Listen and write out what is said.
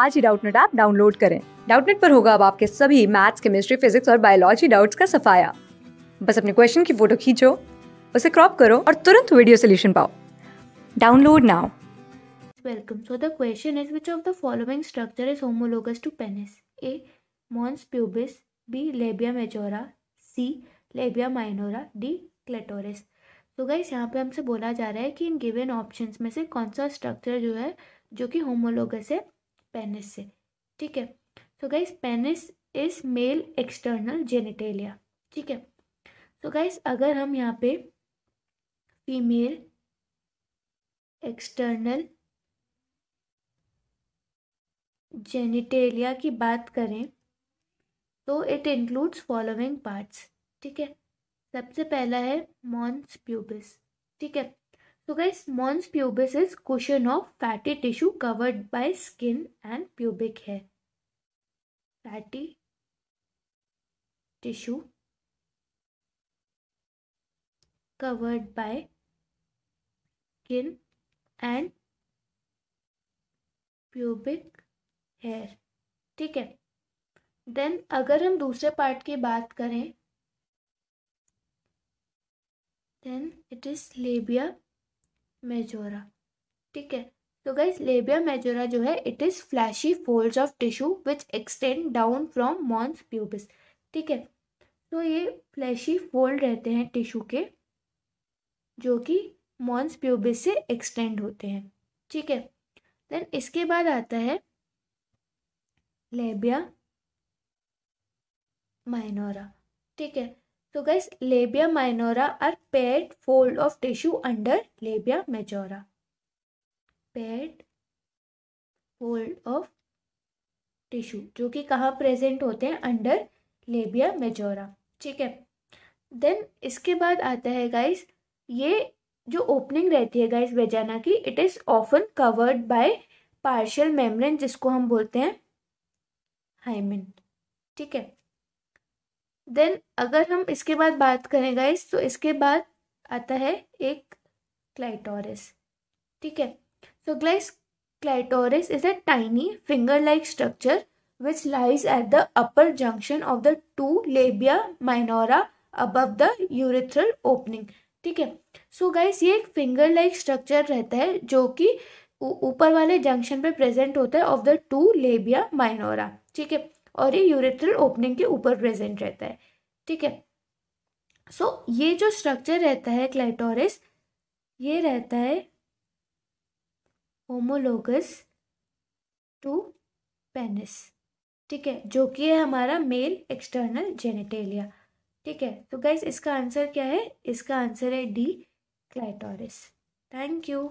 आज ही Doubtnut app download करें डाउटनेट पर होगा अब आपके सभी मैथ्स केमिस्ट्री फिजिक्स और बायोलॉजी डाउट्स का सफाया बस अपने क्वेश्चन की फोटो खींचो उसे क्रॉप करो और तुरंत वीडियो सोल्यूशन पाओ download now welcome so the question is which of the following structure is homologous to penis A mons pubis B labia majora C labia minora D clitoris तो guys यहाँ पे हमसे बोला जा रहा है कि इन गिवन ऑप्शंस में से कौन सा स्ट्रक्चर जो है जो कि होमोलोगस है पेनिस से ठीक है so guys penis is male external genitalia ठीक है सो so गाइज अगर हम यहाँ पे फीमेल एक्सटर्नल जेनिटेलिया की बात करें तो इट इंक्लूड्स फॉलोइंग पार्ट्स ठीक है सबसे पहला है मॉन्स प्यूबिस ठीक है तो guys mons pubis is question of fatty tissue covered by skin and pubic है fatty tissue covered by skin and pubic hair ठीक है देन अगर हम दूसरे पार्ट की बात करें then it is labia majora ठीक है तो गाइज लेबिया मेजोरा जो है it is fleshy fold of tissue which extend down from mons pubis ठीक है तो ये फ्लैशी फोल्ड रहते हैं टिश्यू के जो कि मॉन्स प्यूबिस से एक्सटेंड होते हैं ठीक है देन इसके बाद आता है लेबिया माइनोरा ठीक है तो guys labia minora are paired fold of tissue under labia majora paired fold of tissue जो कि कहाँ प्रेजेंट होते हैं अंडर लेबिया मेजोरा ठीक है देन इसके बाद आता है गाइस ये जो ओपनिंग रहती है गाइस वेजाना की it is often covered by partial membrane जिसको हम बोलते हैं हाइमिन ठीक है देन अगर हम इसके बाद बात करें गाइस तो इसके बाद आता है एक क्लाइटोरिस ठीक है so guys clitoris is a tiny finger like structure which lies at the upper junction of the two labia minora अब द यूरिथ्रल ओपनिंग ठीक है सो गाइस ये एक फिंगर लाइक स्ट्रक्चर रहता है जो कि ऊपर वाले जंक्शन पे प्रेजेंट होता है of the two labia minora ठीक है और ये यूरिथ्रल ओपनिंग के ऊपर प्रेजेंट रहता है ठीक है सो so, ये जो स्ट्रक्चर रहता है क्लाइटोरिस ये रहता है होमोलोगस टू पेनिस ठीक है जो कि है हमारा मेल एक्सटर्नल जेनेटेलिया ठीक है तो गाइज इसका आंसर क्या है इसका आंसर है डी क्लाइटोरिस थैंक यू